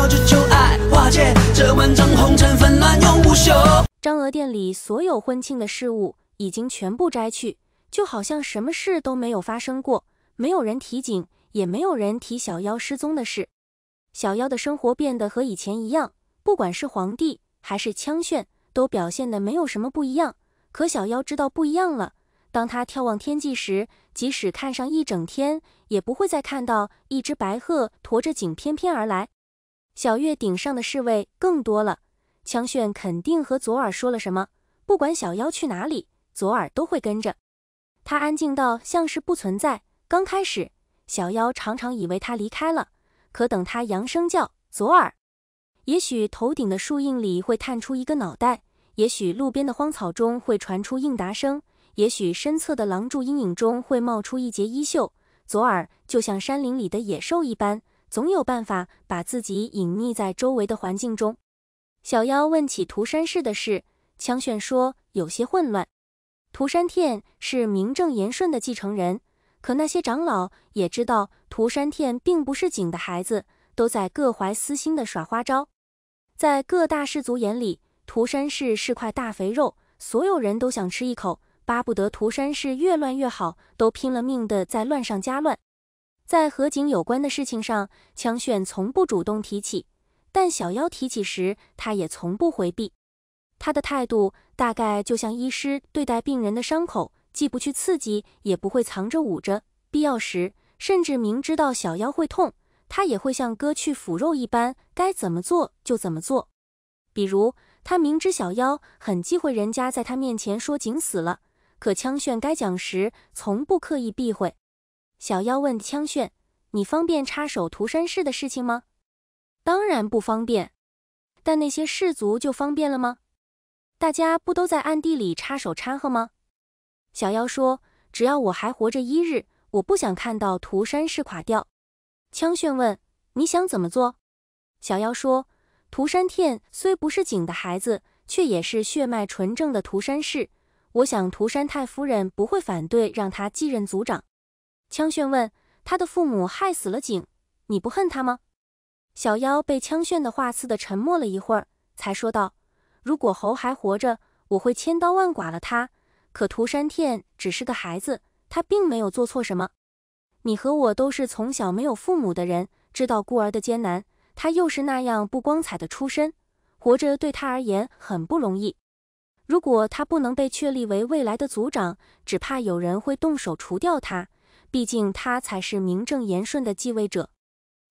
爱化解这万丈红尘纷乱永休。张娥店里所有婚庆的事物已经全部摘去，就好像什么事都没有发生过。没有人提警，也没有人提小妖失踪的事。小妖的生活变得和以前一样，不管是皇帝还是枪炫，都表现的没有什么不一样。可小妖知道不一样了。当他眺望天际时，即使看上一整天，也不会再看到一只白鹤驮着景翩翩而来。小月顶上的侍卫更多了，枪炫肯定和左耳说了什么。不管小妖去哪里，左耳都会跟着。他安静到像是不存在。刚开始，小妖常常以为他离开了，可等他扬声叫左耳，也许头顶的树荫里会探出一个脑袋，也许路边的荒草中会传出应答声，也许身侧的廊柱阴影中会冒出一截衣袖。左耳就像山林里的野兽一般。总有办法把自己隐匿在周围的环境中。小妖问起涂山氏的事，枪炫说有些混乱。涂山天是名正言顺的继承人，可那些长老也知道涂山天并不是景的孩子，都在各怀私心的耍花招。在各大氏族眼里，涂山氏是块大肥肉，所有人都想吃一口，巴不得涂山氏越乱越好，都拼了命的在乱上加乱。在和景有关的事情上，枪炫从不主动提起，但小妖提起时，他也从不回避。他的态度大概就像医师对待病人的伤口，既不去刺激，也不会藏着捂着，必要时甚至明知道小妖会痛，他也会像割去腐肉一般，该怎么做就怎么做。比如，他明知小妖很忌讳人家在他面前说景死了，可枪炫该讲时，从不刻意避讳。小妖问枪炫：“你方便插手涂山氏的事情吗？”“当然不方便。”“但那些氏族就方便了吗？”“大家不都在暗地里插手掺和吗？”小妖说：“只要我还活着一日，我不想看到涂山氏垮掉。”枪炫问：“你想怎么做？”小妖说：“涂山天虽不是景的孩子，却也是血脉纯正的涂山氏。我想涂山太夫人不会反对让他继任族长。”枪炫问：“他的父母害死了景，你不恨他吗？”小妖被枪炫的话刺的沉默了一会儿，才说道：“如果猴还活着，我会千刀万剐了他。可涂山天只是个孩子，他并没有做错什么。你和我都是从小没有父母的人，知道孤儿的艰难。他又是那样不光彩的出身，活着对他而言很不容易。如果他不能被确立为未来的族长，只怕有人会动手除掉他。”毕竟他才是名正言顺的继位者，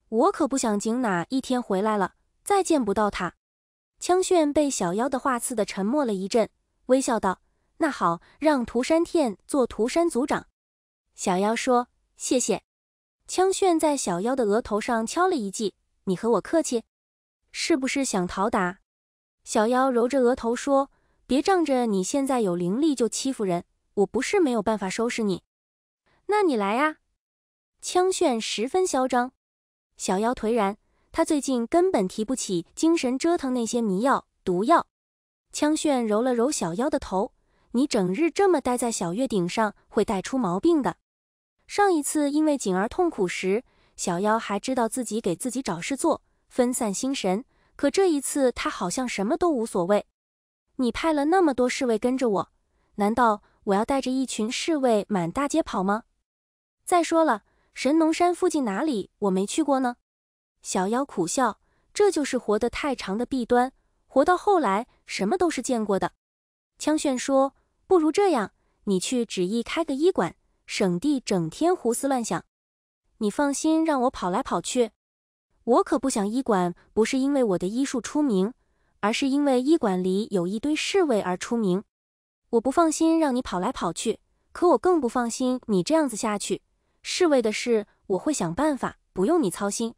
我可不想景哪一天回来了，再见不到他。枪炫被小妖的话刺的沉默了一阵，微笑道：“那好，让涂山天做涂山族长。”小妖说：“谢谢。”枪炫在小妖的额头上敲了一记：“你和我客气，是不是想逃打？”小妖揉着额头说：“别仗着你现在有灵力就欺负人，我不是没有办法收拾你。”那你来啊！枪炫十分嚣张。小妖颓然，他最近根本提不起精神折腾那些迷药毒药。枪炫揉了揉小妖的头：“你整日这么待在小月顶上，会带出毛病的。上一次因为锦儿痛苦时，小妖还知道自己给自己找事做，分散心神。可这一次，他好像什么都无所谓。你派了那么多侍卫跟着我，难道我要带着一群侍卫满大街跑吗？”再说了，神农山附近哪里我没去过呢？小妖苦笑，这就是活得太长的弊端，活到后来什么都是见过的。枪炫说：“不如这样，你去旨意开个医馆，省得整天胡思乱想。你放心，让我跑来跑去，我可不想医馆不是因为我的医术出名，而是因为医馆里有一堆侍卫而出名。我不放心让你跑来跑去，可我更不放心你这样子下去。”侍卫的事我会想办法，不用你操心。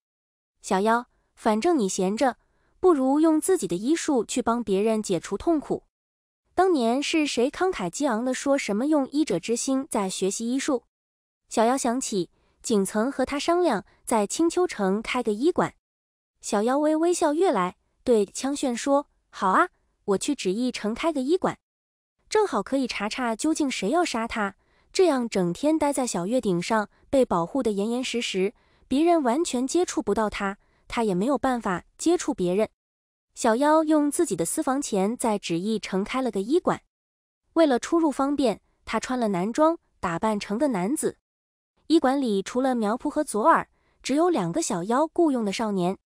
小妖，反正你闲着，不如用自己的医术去帮别人解除痛苦。当年是谁慷慨激昂地说什么用医者之心在学习医术？小妖想起，景曾和他商量在青丘城开个医馆。小妖微微笑，越来对枪炫说：“好啊，我去旨意城开个医馆，正好可以查查究竟谁要杀他。”这样整天待在小月顶上，被保护得严严实实，别人完全接触不到他，他也没有办法接触别人。小妖用自己的私房钱在纸艺城开了个医馆，为了出入方便，他穿了男装，打扮成个男子。医馆里除了苗圃和左耳，只有两个小妖雇佣的少年。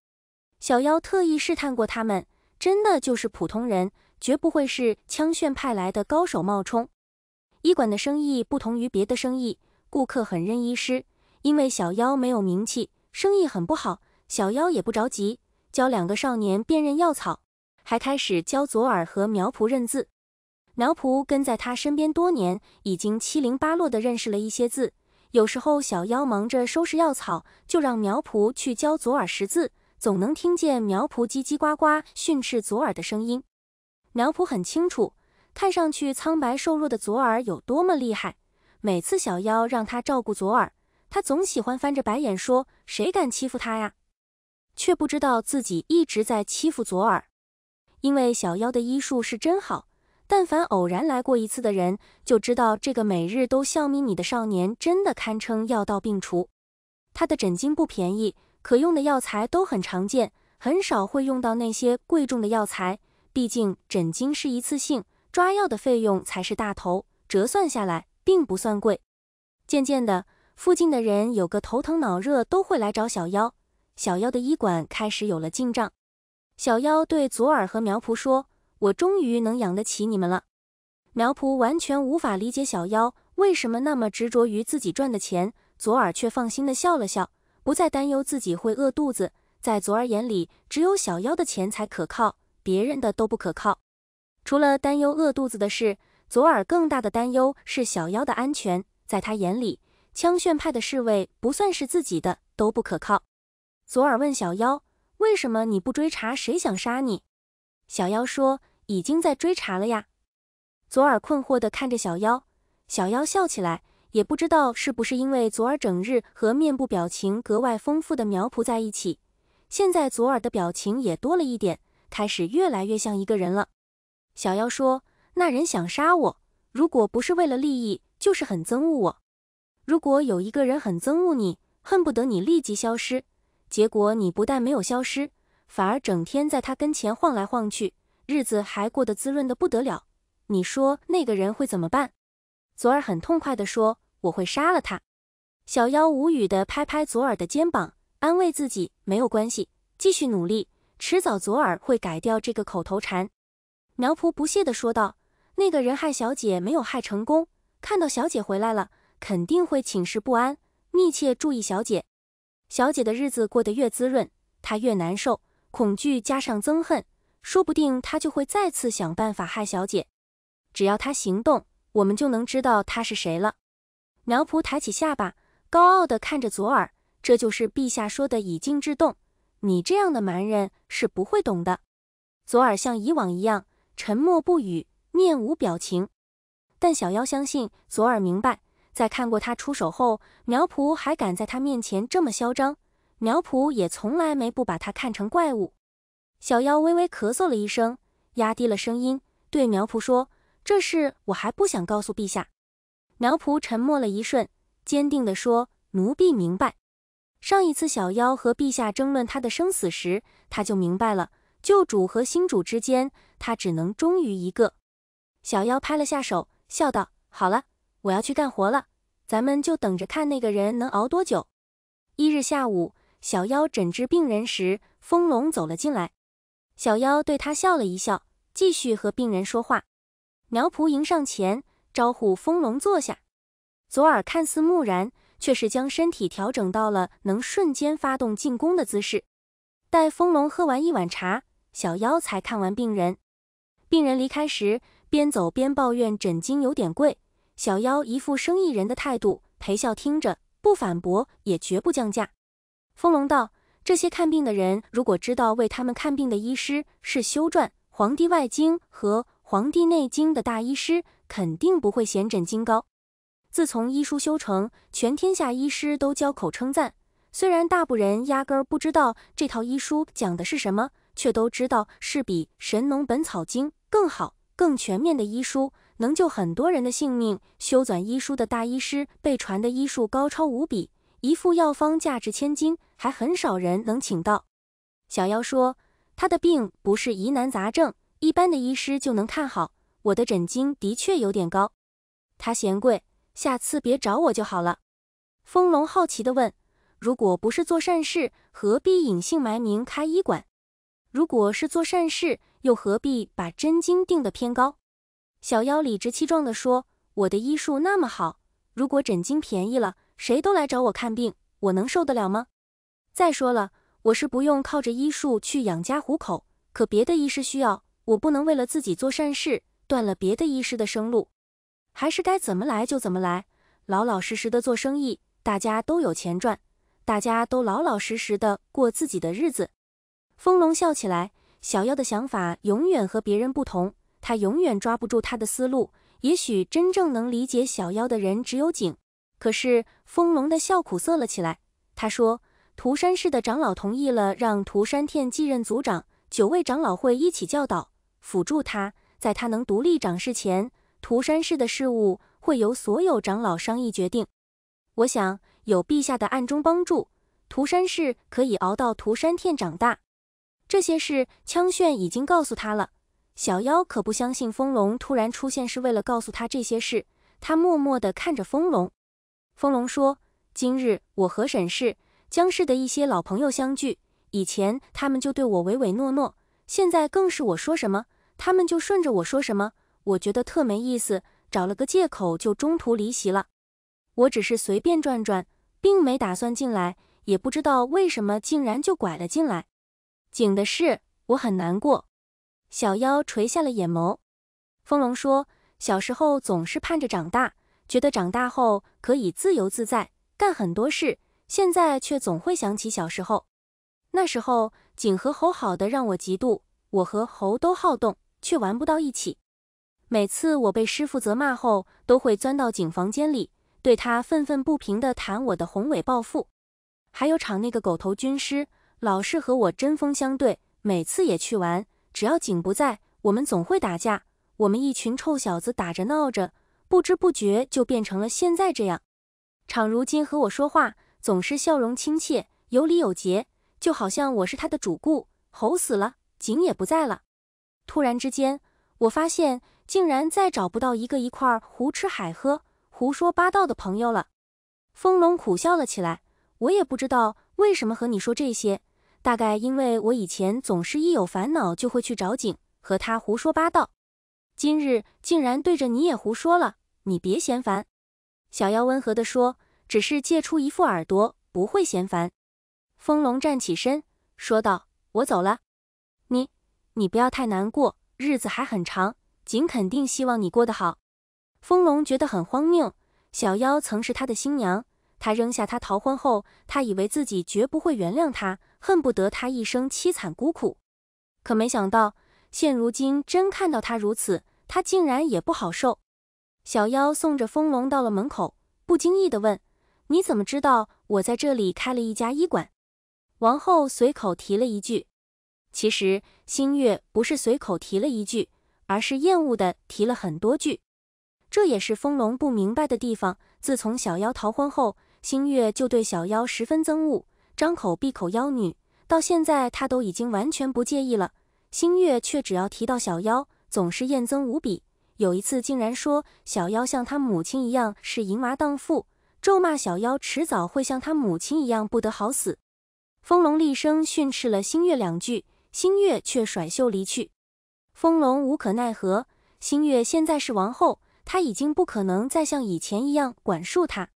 小妖特意试探过他们，真的就是普通人，绝不会是枪炫派来的高手冒充。医馆的生意不同于别的生意，顾客很认医师。因为小妖没有名气，生意很不好。小妖也不着急，教两个少年辨认药草，还开始教左耳和苗圃认字。苗圃跟在他身边多年，已经七零八落地认识了一些字。有时候小妖忙着收拾药草，就让苗圃去教左耳识字，总能听见苗圃叽叽呱呱训斥左耳的声音。苗圃很清楚。看上去苍白瘦弱的左耳有多么厉害？每次小妖让他照顾左耳，他总喜欢翻着白眼说：“谁敢欺负他呀？”却不知道自己一直在欺负左耳。因为小妖的医术是真好，但凡偶然来过一次的人就知道，这个每日都笑眯眯的少年真的堪称药到病除。他的枕巾不便宜，可用的药材都很常见，很少会用到那些贵重的药材。毕竟枕巾是一次性。抓药的费用才是大头，折算下来并不算贵。渐渐的，附近的人有个头疼脑热都会来找小妖，小妖的医馆开始有了进账。小妖对左耳和苗仆说：“我终于能养得起你们了。”苗仆完全无法理解小妖为什么那么执着于自己赚的钱，左耳却放心的笑了笑，不再担忧自己会饿肚子。在左耳眼里，只有小妖的钱才可靠，别人的都不可靠。除了担忧饿肚子的事，左耳更大的担忧是小妖的安全。在他眼里，枪炫派的侍卫不算是自己的，都不可靠。左耳问小妖：“为什么你不追查谁想杀你？”小妖说：“已经在追查了呀。”左耳困惑地看着小妖，小妖笑起来，也不知道是不是因为左耳整日和面部表情格外丰富的苗圃在一起，现在左耳的表情也多了一点，开始越来越像一个人了。小妖说：“那人想杀我，如果不是为了利益，就是很憎恶我。如果有一个人很憎恶你，恨不得你立即消失，结果你不但没有消失，反而整天在他跟前晃来晃去，日子还过得滋润的不得了。你说那个人会怎么办？”左耳很痛快地说：“我会杀了他。”小妖无语地拍拍左耳的肩膀，安慰自己没有关系，继续努力，迟早左耳会改掉这个口头禅。苗圃不屑地说道：“那个人害小姐没有害成功，看到小姐回来了，肯定会寝食不安，密切注意小姐。小姐的日子过得越滋润，她越难受，恐惧加上憎恨，说不定她就会再次想办法害小姐。只要她行动，我们就能知道她是谁了。”苗圃抬起下巴，高傲地看着左耳：“这就是陛下说的以静制动，你这样的蛮人是不会懂的。”左耳像以往一样。沉默不语，面无表情，但小妖相信左耳明白，在看过他出手后，苗圃还敢在他面前这么嚣张，苗圃也从来没不把他看成怪物。小妖微微咳嗽了一声，压低了声音对苗圃说：“这事我还不想告诉陛下。”苗圃沉默了一瞬，坚定地说：“奴婢明白。”上一次小妖和陛下争论他的生死时，他就明白了旧主和新主之间。他只能忠于一个。小妖拍了下手，笑道：“好了，我要去干活了，咱们就等着看那个人能熬多久。”一日下午，小妖诊治病人时，风龙走了进来。小妖对他笑了一笑，继续和病人说话。苗圃迎上前，招呼风龙坐下。左耳看似木然，却是将身体调整到了能瞬间发动进攻的姿势。待风龙喝完一碗茶，小妖才看完病人。病人离开时，边走边抱怨枕巾有点贵。小妖一副生意人的态度，陪笑听着，不反驳，也绝不降价。风龙道：这些看病的人，如果知道为他们看病的医师是修撰《黄帝外经》和《黄帝内经》的大医师，肯定不会嫌枕巾高。自从医书修成，全天下医师都交口称赞。虽然大部分人压根儿不知道这套医书讲的是什么。却都知道是比《神农本草经》更好、更全面的医书，能救很多人的性命。修纂医书的大医师被传的医术高超无比，一副药方价值千金，还很少人能请到。小妖说：“他的病不是疑难杂症，一般的医师就能看好。我的诊金的确有点高，他嫌贵，下次别找我就好了。”风龙好奇地问：“如果不是做善事，何必隐姓埋名开医馆？”如果是做善事，又何必把真经定得偏高？小妖理直气壮地说：“我的医术那么好，如果诊金便宜了，谁都来找我看病，我能受得了吗？再说了，我是不用靠着医术去养家糊口，可别的医师需要，我不能为了自己做善事，断了别的医师的生路。还是该怎么来就怎么来，老老实实的做生意，大家都有钱赚，大家都老老实实的过自己的日子。”风龙笑起来，小妖的想法永远和别人不同，他永远抓不住他的思路。也许真正能理解小妖的人只有景。可是风龙的笑苦涩了起来。他说：“涂山氏的长老同意了，让涂山天继任族长，九位长老会一起教导辅助他，在他能独立掌事前，涂山氏的事务会由所有长老商议决定。”我想，有陛下的暗中帮助，涂山氏可以熬到涂山天长大。这些事，枪炫已经告诉他了。小妖可不相信风龙突然出现是为了告诉他这些事。他默默地看着风龙。风龙说：“今日我和沈氏、江氏的一些老朋友相聚，以前他们就对我唯唯诺诺，现在更是我说什么，他们就顺着我说什么。我觉得特没意思，找了个借口就中途离席了。我只是随便转转，并没打算进来，也不知道为什么，竟然就拐了进来。”井的事，我很难过。小妖垂下了眼眸。风龙说：“小时候总是盼着长大，觉得长大后可以自由自在，干很多事。现在却总会想起小时候。那时候，景和猴好的让我嫉妒。我和猴都好动，却玩不到一起。每次我被师傅责骂后，都会钻到景房间里，对他愤愤不平地谈我的宏伟抱负，还有场那个狗头军师。”老是和我针锋相对，每次也去玩。只要景不在，我们总会打架。我们一群臭小子打着闹着，不知不觉就变成了现在这样。场如今和我说话，总是笑容亲切，有礼有节，就好像我是他的主顾。吼死了，景也不在了。突然之间，我发现竟然再找不到一个一块儿胡吃海喝、胡说八道的朋友了。风龙苦笑了起来，我也不知道。为什么和你说这些？大概因为我以前总是一有烦恼就会去找景，和他胡说八道。今日竟然对着你也胡说了，你别嫌烦。”小妖温和地说，“只是借出一副耳朵，不会嫌烦。”风龙站起身说道：“我走了，你，你不要太难过，日子还很长，景肯定希望你过得好。”风龙觉得很荒谬，小妖曾是他的新娘。他扔下他逃婚后，他以为自己绝不会原谅他，恨不得他一生凄惨孤苦。可没想到，现如今真看到他如此，他竟然也不好受。小妖送着风龙到了门口，不经意的问：“你怎么知道我在这里开了一家医馆？”王后随口提了一句。其实星月不是随口提了一句，而是厌恶的提了很多句。这也是风龙不明白的地方。自从小妖逃婚后，星月就对小妖十分憎恶，张口闭口妖女。到现在，她都已经完全不介意了。星月却只要提到小妖，总是厌憎无比。有一次，竟然说小妖像她母亲一样是淫娃荡妇，咒骂小妖迟早会像她母亲一样不得好死。风龙厉声训斥了星月两句，星月却甩袖离去。风龙无可奈何。星月现在是王后，他已经不可能再像以前一样管束她。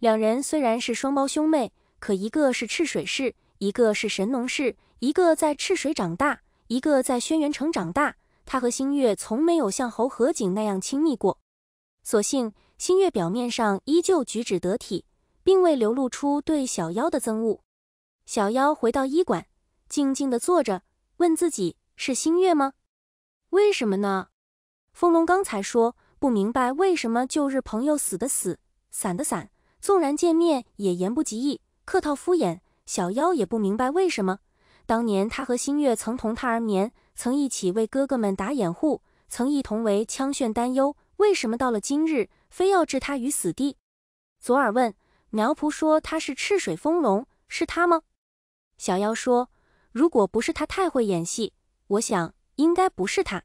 两人虽然是双胞兄妹，可一个是赤水氏，一个是神农氏，一个在赤水长大，一个在轩辕城长大。他和星月从没有像侯和景那样亲密过。所幸星月表面上依旧举止得体，并未流露出对小妖的憎恶。小妖回到医馆，静静的坐着，问自己是星月吗？为什么呢？风龙刚才说不明白，为什么旧日朋友死的死，散的散。纵然见面，也言不及义，客套敷衍。小妖也不明白为什么。当年他和星月曾同榻而眠，曾一起为哥哥们打掩护，曾一同为枪炫担忧。为什么到了今日，非要置他于死地？左耳问苗圃说：“他是赤水风龙，是他吗？”小妖说：“如果不是他太会演戏，我想应该不是他，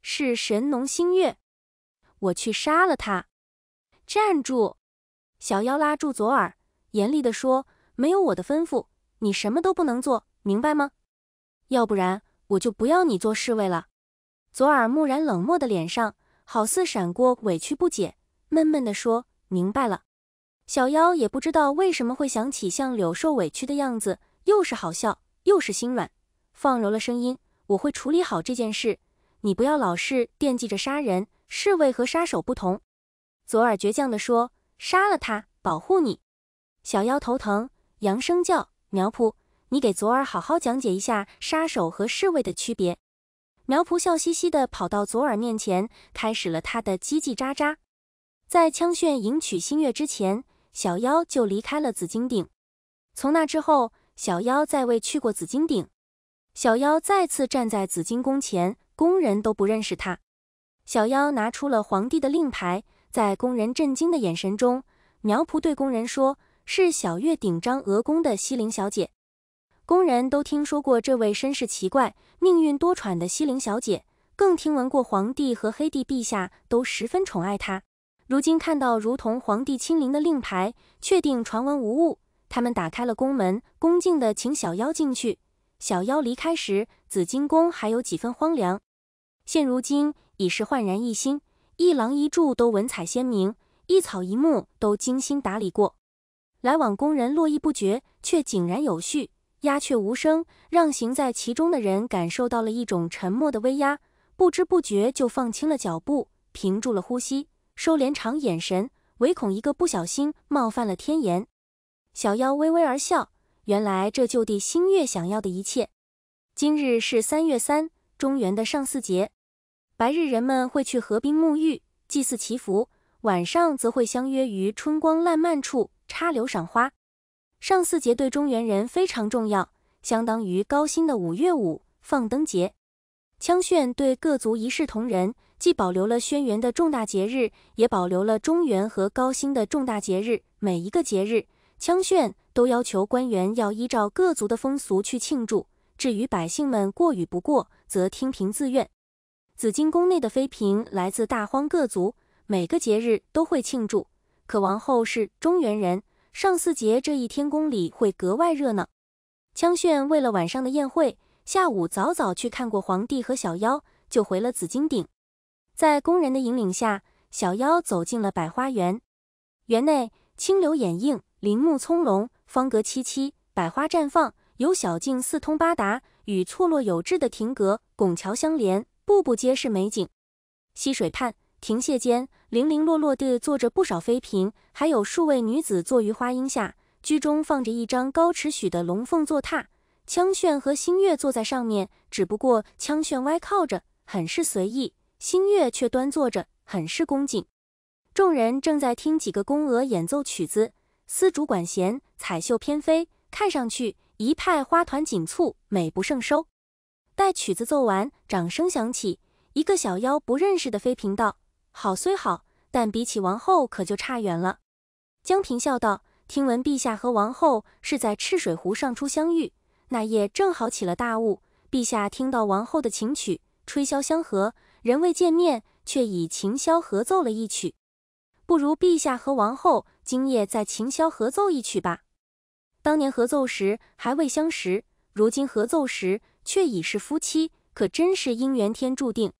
是神农星月。我去杀了他。”站住！小妖拉住左耳，严厉地说：“没有我的吩咐，你什么都不能做，明白吗？要不然我就不要你做侍卫了。”左耳木然冷漠的脸上，好似闪过委屈不解，闷闷地说：“明白了。”小妖也不知道为什么会想起像柳受委屈的样子，又是好笑又是心软，放柔了声音：“我会处理好这件事，你不要老是惦记着杀人。侍卫和杀手不同。”左耳倔强地说。杀了他，保护你。小妖头疼，杨生叫：“苗圃，你给左耳好好讲解一下杀手和侍卫的区别。苗圃笑嘻嘻地跑到左耳面前，开始了他的叽叽喳喳。在枪炫迎娶星月之前，小妖就离开了紫金顶。从那之后，小妖再未去过紫金顶。小妖再次站在紫金宫前，宫人都不认识他。小妖拿出了皇帝的令牌。在工人震惊的眼神中，苗圃对工人说：“是小月顶张娥宫的西陵小姐。”工人都听说过这位身世奇怪、命运多舛的西陵小姐，更听闻过皇帝和黑帝陛下都十分宠爱她。如今看到如同皇帝亲临的令牌，确定传闻无误，他们打开了宫门，恭敬地请小妖进去。小妖离开时，紫金宫还有几分荒凉，现如今已是焕然一新。一廊一柱都文采鲜明，一草一木都精心打理过，来往工人络绎不绝，却井然有序，鸦雀无声，让行在其中的人感受到了一种沉默的威压，不知不觉就放轻了脚步，屏住了呼吸，收敛长眼神，唯恐一个不小心冒犯了天颜。小妖微微而笑，原来这就地星月想要的一切。今日是三月三，中原的上巳节。白日人们会去河边沐浴、祭祀祈福，晚上则会相约于春光烂漫处插柳赏花。上巳节对中原人非常重要，相当于高辛的五月五放灯节。羌炫对各族一视同仁，既保留了轩辕的重大节日，也保留了中原和高辛的重大节日。每一个节日，羌炫都要求官员要依照各族的风俗去庆祝，至于百姓们过与不过，则听凭自愿。紫金宫内的妃嫔来自大荒各族，每个节日都会庆祝。可王后是中原人，上巳节这一天宫里会格外热闹。羌炫为了晚上的宴会，下午早早去看过皇帝和小妖，就回了紫金顶。在宫人的引领下，小妖走进了百花园。园内清流掩映，林木葱茏，方格萋萋，百花绽放，有小径四通八达，与错落有致的亭阁、拱桥相连。步步皆是美景，溪水畔亭榭间零零落落地坐着不少妃嫔，还有数位女子坐于花荫下。居中放着一张高尺许的龙凤座榻，枪炫和星月坐在上面，只不过枪炫歪靠着，很是随意；星月却端坐着，很是恭敬。众人正在听几个宫娥演奏曲子，丝竹管弦，彩袖翩飞，看上去一派花团锦簇，美不胜收。待曲子奏完，掌声响起。一个小妖不认识的妃嫔道：“好虽好，但比起王后可就差远了。”江平笑道：“听闻陛下和王后是在赤水湖上初相遇，那夜正好起了大雾，陛下听到王后的情曲，吹箫相和，人未见面，却以琴箫合奏了一曲。不如陛下和王后今夜在琴箫合奏一曲吧。当年合奏时还未相识，如今合奏时。”却已是夫妻，可真是姻缘天注定。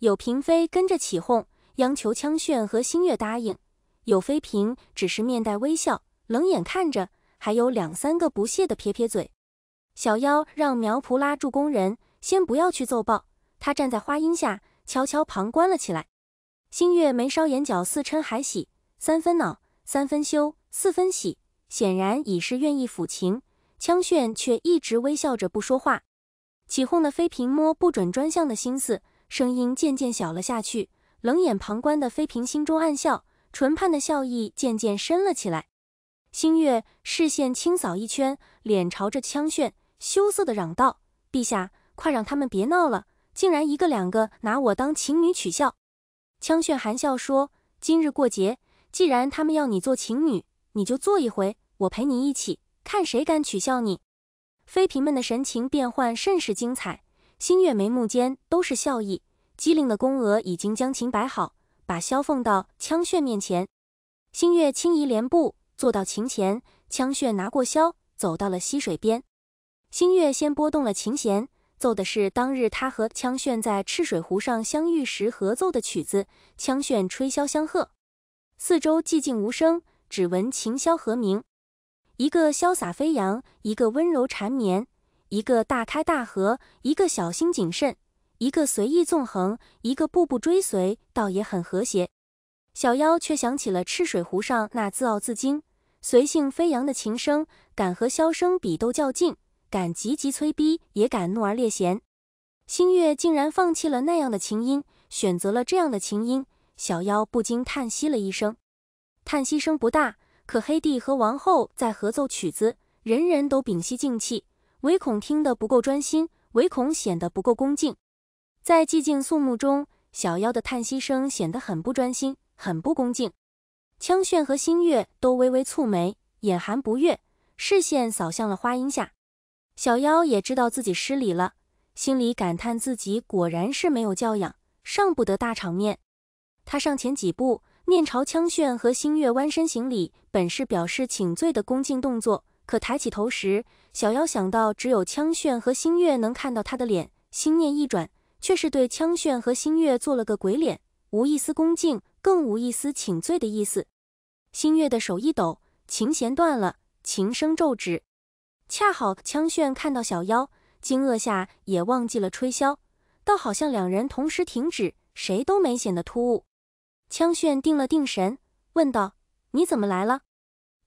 有嫔妃跟着起哄，央求羌炫和星月答应。有妃嫔只是面带微笑，冷眼看着，还有两三个不屑的撇撇嘴。小妖让苗圃拉住工人，先不要去奏报。他站在花荫下，悄悄旁观了起来。星月眉梢眼角似嗔还喜，三分恼，三分羞，四分喜，显然已是愿意抚琴。羌炫却一直微笑着不说话。起哄的妃嫔摸不准专项的心思，声音渐渐小了下去。冷眼旁观的妃嫔心中暗笑，唇畔的笑意渐渐深了起来。星月视线轻扫一圈，脸朝着枪炫，羞涩地嚷道：“陛下，快让他们别闹了！竟然一个两个拿我当情侣取笑！”枪炫含笑说：“今日过节，既然他们要你做情侣，你就做一回，我陪你一起，看谁敢取笑你。”妃嫔们的神情变幻甚是精彩，星月眉目间都是笑意。机灵的宫娥已经将琴摆好，把箫奉到枪炫面前。星月轻移莲步，坐到琴前。枪炫拿过箫，走到了溪水边。星月先拨动了琴弦，奏的是当日他和枪炫在赤水湖上相遇时合奏的曲子。枪炫吹箫相和，四周寂静无声，只闻琴箫和鸣。一个潇洒飞扬，一个温柔缠绵，一个大开大合，一个小心谨慎，一个随意纵横，一个步步追随，倒也很和谐。小妖却想起了赤水湖上那自傲自矜、随性飞扬的琴声，敢和箫声比斗较劲，敢急急催逼，也敢怒而裂弦。星月竟然放弃了那样的琴音，选择了这样的琴音，小妖不禁叹息了一声。叹息声不大。可黑帝和王后在合奏曲子，人人都屏息静气，唯恐听得不够专心，唯恐显得不够恭敬。在寂静肃穆中，小妖的叹息声显得很不专心，很不恭敬。枪炫和星月都微微蹙眉，眼含不悦，视线扫向了花荫下。小妖也知道自己失礼了，心里感叹自己果然是没有教养，上不得大场面。他上前几步。面朝枪炫和星月弯身行礼，本是表示请罪的恭敬动作。可抬起头时，小妖想到只有枪炫和星月能看到他的脸，心念一转，却是对枪炫和星月做了个鬼脸，无一丝恭敬，更无一丝请罪的意思。星月的手一抖，琴弦断了，琴声骤止。恰好枪炫看到小妖，惊愕下也忘记了吹箫，倒好像两人同时停止，谁都没显得突兀。枪炫定了定神，问道：“你怎么来了？”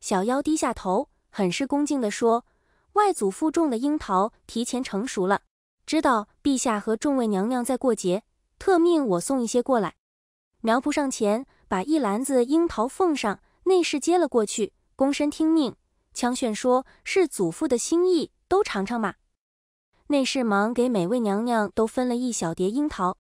小妖低下头，很是恭敬地说：“外祖父种的樱桃提前成熟了，知道陛下和众位娘娘在过节，特命我送一些过来。”苗圃上前把一篮子樱桃奉上，内侍接了过去，躬身听命。羌炫说：“是祖父的心意，都尝尝吧。”内侍忙给每位娘娘都分了一小碟樱桃。